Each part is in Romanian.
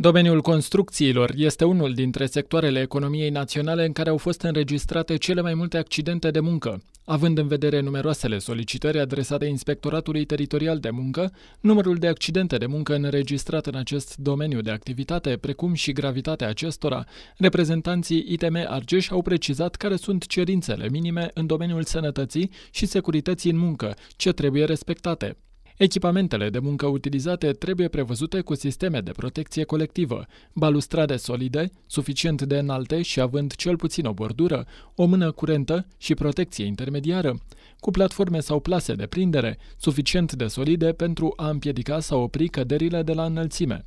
Domeniul construcțiilor este unul dintre sectoarele economiei naționale în care au fost înregistrate cele mai multe accidente de muncă. Având în vedere numeroasele solicitări adresate Inspectoratului Teritorial de Muncă, numărul de accidente de muncă înregistrat în acest domeniu de activitate, precum și gravitatea acestora, reprezentanții ITM Argeș au precizat care sunt cerințele minime în domeniul sănătății și securității în muncă, ce trebuie respectate. Echipamentele de muncă utilizate trebuie prevăzute cu sisteme de protecție colectivă, balustrade solide, suficient de înalte și având cel puțin o bordură, o mână curentă și protecție intermediară, cu platforme sau plase de prindere, suficient de solide pentru a împiedica sau opri căderile de la înălțime.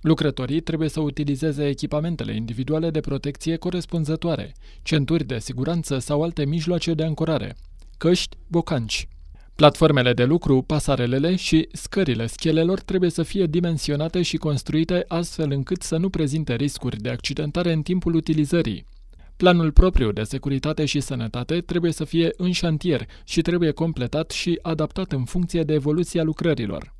Lucrătorii trebuie să utilizeze echipamentele individuale de protecție corespunzătoare, centuri de siguranță sau alte mijloace de ancorare, căști, bocanci. Platformele de lucru, pasarelele și scările schelelor trebuie să fie dimensionate și construite astfel încât să nu prezinte riscuri de accidentare în timpul utilizării. Planul propriu de securitate și sănătate trebuie să fie în șantier și trebuie completat și adaptat în funcție de evoluția lucrărilor.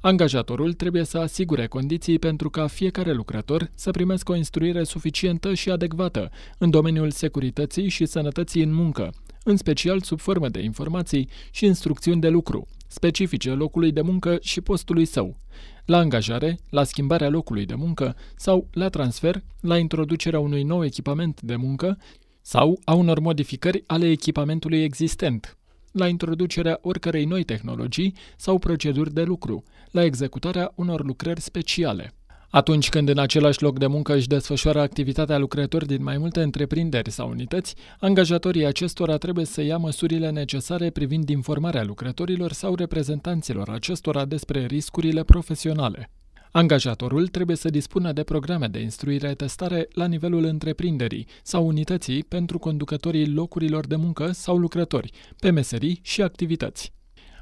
Angajatorul trebuie să asigure condiții pentru ca fiecare lucrător să primească o instruire suficientă și adecvată în domeniul securității și sănătății în muncă, în special sub formă de informații și instrucțiuni de lucru, specifice locului de muncă și postului său, la angajare, la schimbarea locului de muncă sau la transfer, la introducerea unui nou echipament de muncă sau a unor modificări ale echipamentului existent, la introducerea oricărei noi tehnologii sau proceduri de lucru, la executarea unor lucrări speciale. Atunci când în același loc de muncă își desfășoară activitatea lucrători din mai multe întreprinderi sau unități, angajatorii acestora trebuie să ia măsurile necesare privind informarea lucrătorilor sau reprezentanților acestora despre riscurile profesionale. Angajatorul trebuie să dispună de programe de instruire-testare la nivelul întreprinderii sau unității pentru conducătorii locurilor de muncă sau lucrători, pe meserii și activități.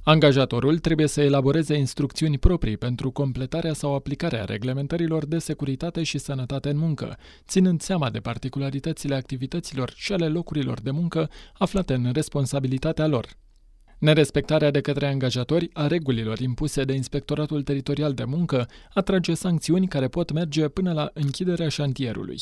Angajatorul trebuie să elaboreze instrucțiuni proprii pentru completarea sau aplicarea reglementărilor de securitate și sănătate în muncă, ținând seama de particularitățile activităților și ale locurilor de muncă aflate în responsabilitatea lor. Nerespectarea de către angajatori a regulilor impuse de Inspectoratul Teritorial de Muncă atrage sancțiuni care pot merge până la închiderea șantierului.